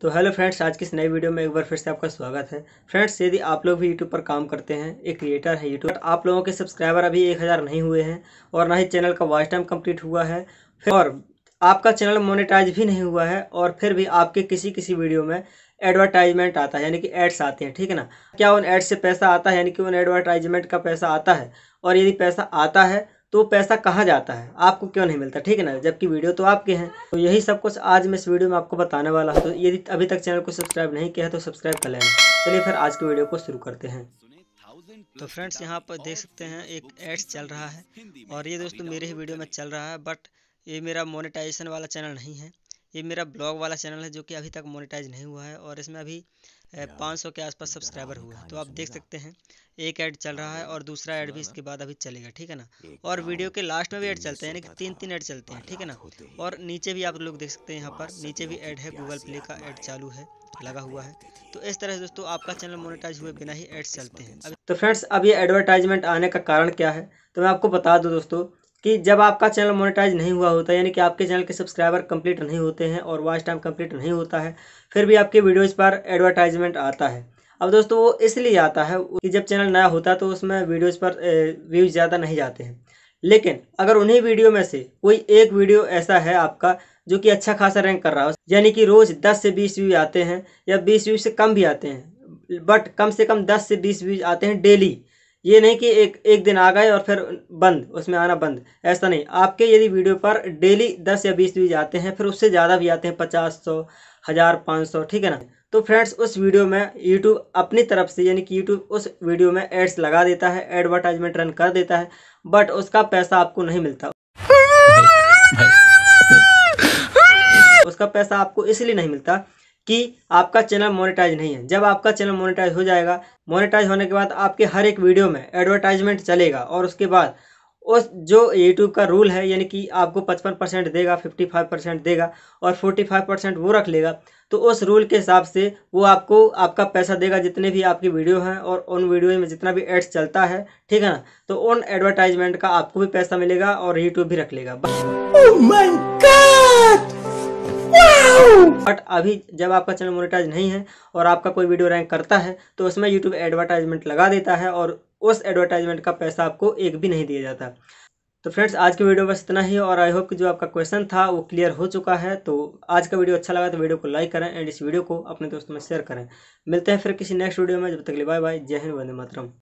तो hello friends आज की इस नई वीडियो में एक बार फिर से आपका स्वागत है फ्रेंड्स यदि आप लोग भी यूट्यूब पर काम करते हैं एक क्रिएटर है यूट्यूब आप लोगों के सब्सक्राइबर अभी एक हज़ार नहीं हुए हैं और ना ही चैनल का वॉच टाइम कंप्लीट हुआ है और आपका चैनल मोनिटाइज भी नहीं हुआ है और फिर भी आपके किसी किसी वीडियो में एडवर्टाइजमेंट आता है यानी कि एड्स आते हैं ठीक है ना क्या उन एड्स से पैसा आता है यानी कि उन एडवर्टाइजमेंट का पैसा आता है और यदि पैसा आता है तो पैसा कहाँ जाता है आपको क्यों नहीं मिलता ठीक है ना जबकि वीडियो तो आपके हैं तो यही सब कुछ आज मैं इस वीडियो में आपको बताने वाला हूँ तो यदि अभी तक चैनल को सब्सक्राइब नहीं किया है तो सब्सक्राइब कर लेना चलिए फिर आज की वीडियो को शुरू करते हैं तो फ्रेंड्स यहाँ पर देख सकते हैं एक एड्स चल रहा है और ये दोस्तों मेरे ही वीडियो में चल रहा है बट ये मेरा मोनिटाइजेशन वाला चैनल नहीं है ये मेरा ब्लॉग वाला चैनल है जो कि अभी तक मोनिटाइज नहीं हुआ है और इसमें अभी पाँच सौ के आसपास सब्सक्राइबर हुआ तो, तो आप देख सकते हैं एक ऐड चल रहा है और दूसरा ऐड भी इसके बाद अभी चलेगा ठीक है ना और वीडियो के लास्ट में भी ऐड चलते हैं यानी कि तीन तीन ऐड चलते हैं ठीक है ना और नीचे भी आप लोग देख सकते हैं यहाँ पर नीचे भी ऐड है गूगल प्ले का ऐड चालू है लगा हुआ है तो इस तरह से दोस्तों आपका चैनल मोनिटाइज हुए बिना ही एड्स चलते हैं तो फ्रेंड्स अब ये एडवर्टाइजमेंट आने का कारण क्या है तो मैं आपको बता दूँ दोस्तों कि जब आपका चैनल मोनेटाइज नहीं हुआ होता यानी कि आपके चैनल के सब्सक्राइबर कंप्लीट नहीं होते हैं और वॉच टाइम कंप्लीट नहीं होता है फिर भी आपके वीडियोज़ पर एडवर्टाइजमेंट आता है अब दोस्तों वो इसलिए आता है कि जब चैनल नया होता है तो उसमें वीडियोज़ पर व्यूज़ ज़्यादा नहीं जाते हैं लेकिन अगर उन्हीं वीडियो में से कोई एक वीडियो ऐसा है आपका जो कि अच्छा खासा रैंक कर रहा हो यानी कि रोज़ दस से बीस व्यू आते हैं या बीस व्यू से कम भी आते हैं बट कम से कम दस से बीस व्यूज आते हैं डेली ये नहीं कि एक एक दिन आ गए और फिर बंद उसमें आना बंद ऐसा नहीं आपके यदि वीडियो पर डेली दस या बीस व्यूज आते हैं फिर उससे ज़्यादा भी आते हैं पचास सौ हज़ार पाँच सौ ठीक है ना तो फ्रेंड्स उस वीडियो में यूट्यूब अपनी तरफ से यानी कि यूट्यूब उस वीडियो में एड्स लगा देता है एडवर्टाइजमेंट रन कर देता है बट उसका पैसा आपको नहीं मिलता उसका पैसा आपको इसलिए नहीं मिलता कि आपका चैनल मोनेटाइज नहीं है जब आपका चैनल मोनेटाइज हो जाएगा मोनेटाइज होने के बाद आपके हर एक वीडियो में एडवर्टाइजमेंट चलेगा और उसके बाद उस जो यूट्यूब का रूल है यानी कि आपको पचपन परसेंट देगा फिफ्टी फाइव परसेंट देगा और फोर्टी फाइव परसेंट वो रख लेगा तो उस रूल के हिसाब से वो आपको आपका पैसा देगा जितने भी आपकी वीडियो हैं और उन वीडियो में जितना भी एड्स चलता है ठीक है ना तो उन एडवर्टाइजमेंट का आपको भी पैसा मिलेगा और यूट्यूब भी रख लेगा oh बट अभी जब आपका चैनल मोनेटाइज नहीं है और आपका कोई वीडियो रैंक करता है तो उसमें यूट्यूब एडवर्टाइजमेंट लगा देता है और उस एडवर्टाइजमेंट का पैसा आपको एक भी नहीं दिया जाता तो फ्रेंड्स आज की वीडियो बस इतना ही और आई होप कि जो आपका क्वेश्चन था वो क्लियर हो चुका है तो आज का वीडियो अच्छा लगा तो वीडियो को लाइक करें एंड इस वीडियो को अपने दोस्तों में शेयर करें मिलते हैं फिर किसी नेक्स्ट वीडियो में जब तक लिए बाय बाय जय हिंद वंदे मातरम